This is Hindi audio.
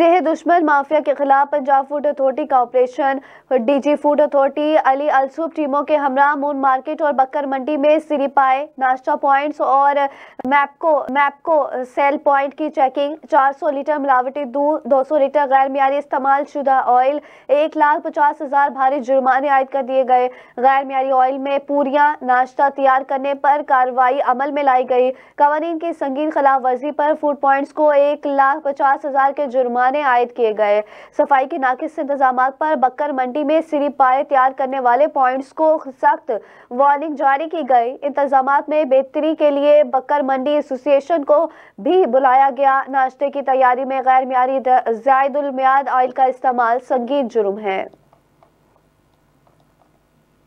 सिह दुश्मन माफिया के खिलाफ पंजाब फूड अथॉरिटी का operation DG food authority Ali अलसूब टीमों के हमरा मून मार्केट और बकर मंडी में सिरीपाए नाश्ता पॉइंट्स और मैपको मैपको सेल पॉइंट की चेकिंग 400 लीटर मिलावटी दूध 200 लीटर गैर मीरी इस्तेमाल शुदा ऑयल एक लाख पचास हजार भारी जुर्माने आयद कर दिए गए गैर मीरी ऑयल में पूरिया नाश्ता तैयार करने पर कार्रवाई अमल में लाई गई कवानीन की संगीन खिलाफ वर्जी पर फूड पॉइंट्स को एक लाख पचास हजार के जुर्माने फरमाने आयद किए गए सफाई के नाकिस इंतजाम पर बकर मंडी में पाए तैयार करने वाले पॉइंट्स को सख्त वार्निंग जारी की गई इंतजाम में बेहतरी के लिए बकर मंडी एसोसिएशन को भी बुलाया गया नाश्ते की तैयारी में गैर मीरी जायदुलमियाद ऑयल का इस्तेमाल संगीन जुर्म है